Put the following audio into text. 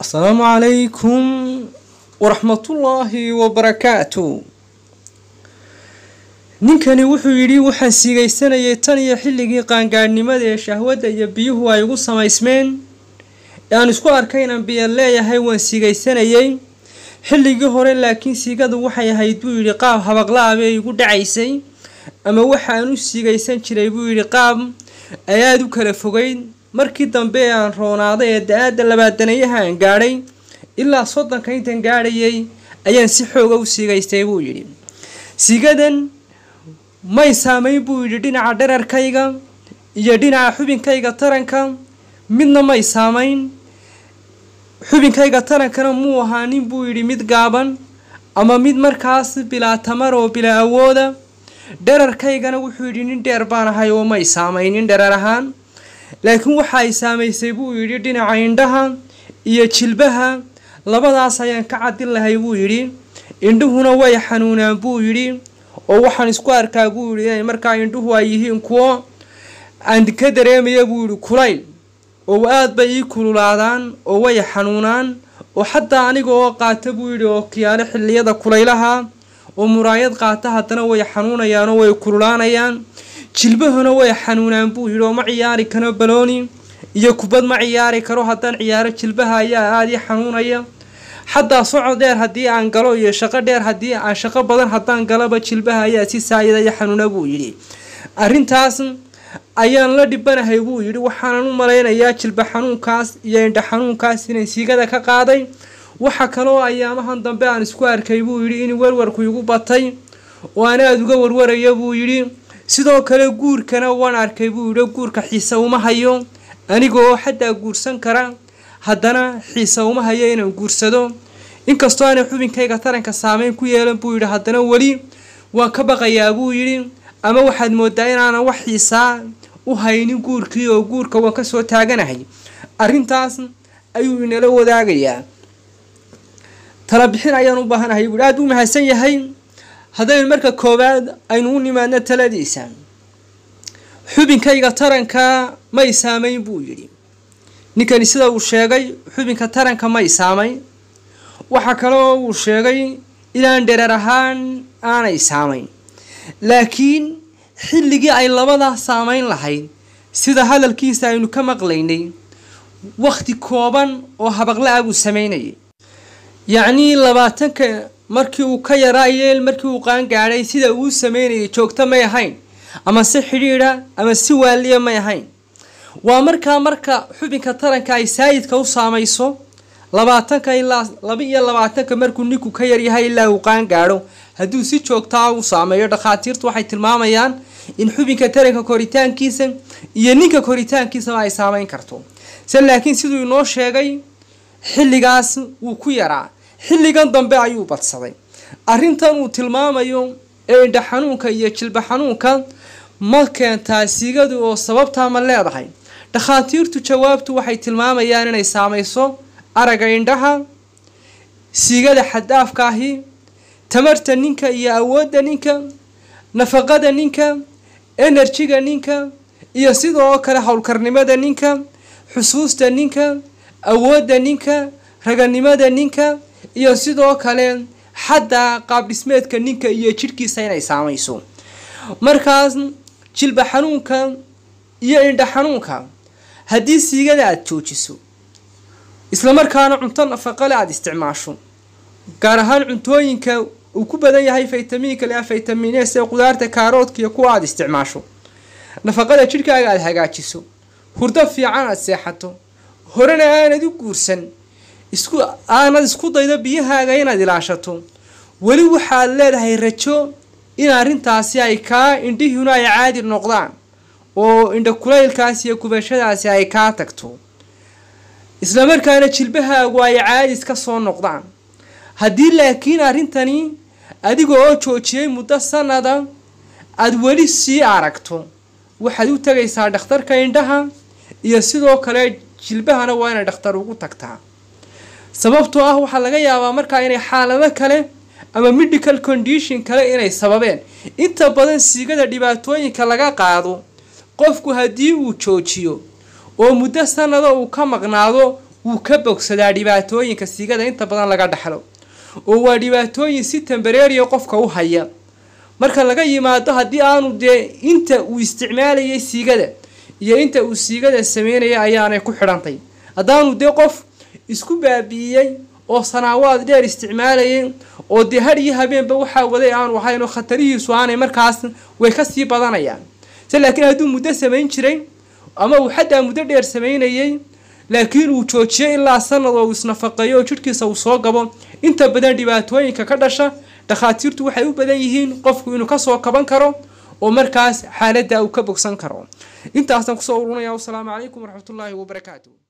asalaamu calaykum ورحمة الله وبركاته ninkani wuxuu yidhi waxaan siigaysanayay tan iyo xilligii qaangaadhnimada ee shahwadda iyo biyuhu ay ugu samaysmeen ee aan isku arkay inaan biyo leeyahay waan siigaysanayay xilligii hore laakiin siigadu waxay ahayd buu yidhi qaab habaqlaab ee igu dhacaysay ama waxa aan u siigaysan jiray buu yidhi qaab ay aada u kala fogeyn markii dambe ee aan roonaaday ee da-aada labaadanayaha aan gaadhay ilaa soddonka intan gaadhayay ayaan si xooga u siigaystay buu yidhi sigadan may saamayn buu yidhi dhinaca dherarkayga iyo dhinaca xubinkayga taranka midna may saamayn xubinkayga tarankana muu ahaa nin buu yidhi mid gaaban ama mid markaas bilaa tamar oo bilaa awooda dherarkaygana wuxuu yidhi nin dheer baan ahay oo may saamayn nin dherar ahaan laakiin waxa ay saamaysay buu yidhi dhinaca indhaha iyo jilbaha labadaas ayaan ka cadin lahay buu yidhi indhuhuna way xanuunaan buu yidhi oo waxaan isku arkaa buu yidhi inay markaa indhuhu ay yihiin kuwo aan ka dareemaya buu yidhi kulayl oo aada bay ii kululaadaan oo way xanuunaan oo xataa aniga oo qaata buu yidhi oo kiyaano xilliyada kulaylaha oo muraayad qaata haddana way xanuunayaanoo way kululaanayaan jilbahana way xanuunaan buu yidhi oo ma ciyaari karo balooni iyo kubad ma ciyaari karo haddaan ciyaaro jilbaha ayaa aada i xanuunaya xataa socod dheer haddii aan galo iyo shaqo dheer haddii aan shaqo badan haddaan galaba jilbaha ayaa si saayidaya xanuuna buu yidhi arrintaas ayaan la dhibanahay buu yidhi waxaanan u malaynayaa jilba xanuunkaas iyo indha xanuunkaas inay siigada ka qaaday waxa kaloo ayaamahan dambe aan isku arkay buu yidhi in warwarku igu batay oo aan aada uga warwaraya buu yidhi sidoo kale guurkana waan arkay buu yidhi guurka xiise uma hayo anigoo xataa guursan kara haddana xiise uma hayo inaan guursado inkastoo aanay xubinkayga taranka saameyn ku yeelan buu yidhi haddana weli waan ka baqayaa buu yidhi ama waxaad moodaa inaanan wax xiisaa u haynin guurkii oo guurka waan kasoo taaganahay arrintaas ayuu inala wadaagayaa talabixin ayaan u baahanahay buuhi aad buu mahadsan yahay haddaynu marka koowaad aynu u nimaadno taladiisa xubinkayga taranka may saamayn buu yidhi ninkani sida uu sheegay xubinka taranka may saamayn waxaa kaloo uu sheegay inaan dhereer ahaan aanay saamayn laakiin xilligii ay labadaa saamayn lahayd sida hadalkiisa aynu ka maqlaynay wakhti kooban oo habaqla-a buu samaynayay yacnii labaatanka markii uu ka yaraa iyo markii uu qaangaadhay sida uu sameynayay joogto may ahayn ama si xidhiidha ama si waaliya may ahayn waa markaa marka xubinka taranka ay saayidka u saamayso labaatanka ilaa laba iyo labaatanka markuu ninku ka yaryahay ilaa uu qaan qaangaadho hadduu si joogtaa ah u saameeyo dhakhaatiirtu waxay tilmaamayaan in xubinka taranka koritaankiisa iyo ninka koritaankiisaba ay saameyn karto se laakiin siduu inoo sheegay xilligaas wuu ku yaraa xilligan dambe ayuu badsaday arrintan uu tilmaamayo ee indha xanuunka iyo jilba xanuunka ma keentaa siigadu oo sababtaa ma leedahay dhakhaatiirtu jawaabtu waxay tilmaamayaan inay saamayso aragga indhaha siigada xaddaafka ahi tamarta ninka iyo awoodda ninka nafaqada ninka enerjiga ninka iyo sidoo kale howlkarnimada ninka xusuusta ninka awoodda ninka raganimada ninka iyo sidoo kale xadda qaabdhismeedka ninka iyo jidhkiisa inay saamayso markaas jilba xanuunka iyo indha xanuunka haddii siigada aada joojiso islamarkaana cunto nafaqale aad isticmaasho gaar ahaan cuntooyinka uu ku badan yahay faytamiinka lea faytamiines ee qudaarta kaaroodka iyo kuwa aad isticmaasho nafaqada jidhkaaga aada hagaajiso hurdo fiican aada seexato horena aanad u guursan isku aanad isku daydo biyahaaga inaad ilaashato weli waxaad leedahay rajo in arrintaasi ay kaa indhihiinu ay caadi noqdaan oo indha kulaylkaas iyo kubashadaasi ay kaa tagto islamarkaana jilbahaagu ay caadi iska soo noqdaan haddii laakiin arrintani adiga oo joojiyay muddo sanada aada weli sii aragto waxaad u tegaysaa dhakhtarka indhaha iyo sidoo kale jilbahana waa inaad dhakhtar ugu tagtaa sababtoo ah waxaa laga yaabaa markaa inay xaalado kale ama medical condition kale inay sababeen inta badan siigada dhibaatooyinka laga qaado qofku haddii uu joojiyo oo muddo sanada uu ka maqnaado wuu ka bogsadaa dhibaatooyinka siigada inta badan laga dhexlo oo waa dhibaatooyin si tembareeriya ah qofka u haya marka laga yimaado haddii aanu dee inta uu isticmaalayay siigada iyo inta uu siigada sameynaya ayaanay ku xidhantay haddaanu dee qof isku baabi'iyey oo sanaawaad dheer isticmaalayay oo dee had iyo habeenba waxaa waday aanu ahayn oo khatarihiisu aanay markaas way kasii badanayaan se laakiin hadduu muddo samayn jiray ama uu xataa muddo dheer samaynayay laakiin uu joojiyo ilaa sanad oo uu isnafaqeeyo oo jidhkiisa uu soo gabo inta badan dhibaatooyinka ka dhasha dhakhaatiirtu waxay u badan yihiin qofku inuu kasoo kaban karo oo markaas xaaladda uu ka bogsan karo intaasaan kusoo urunaya wasalaamu calaykum waraxmatullaahi wabarakaatu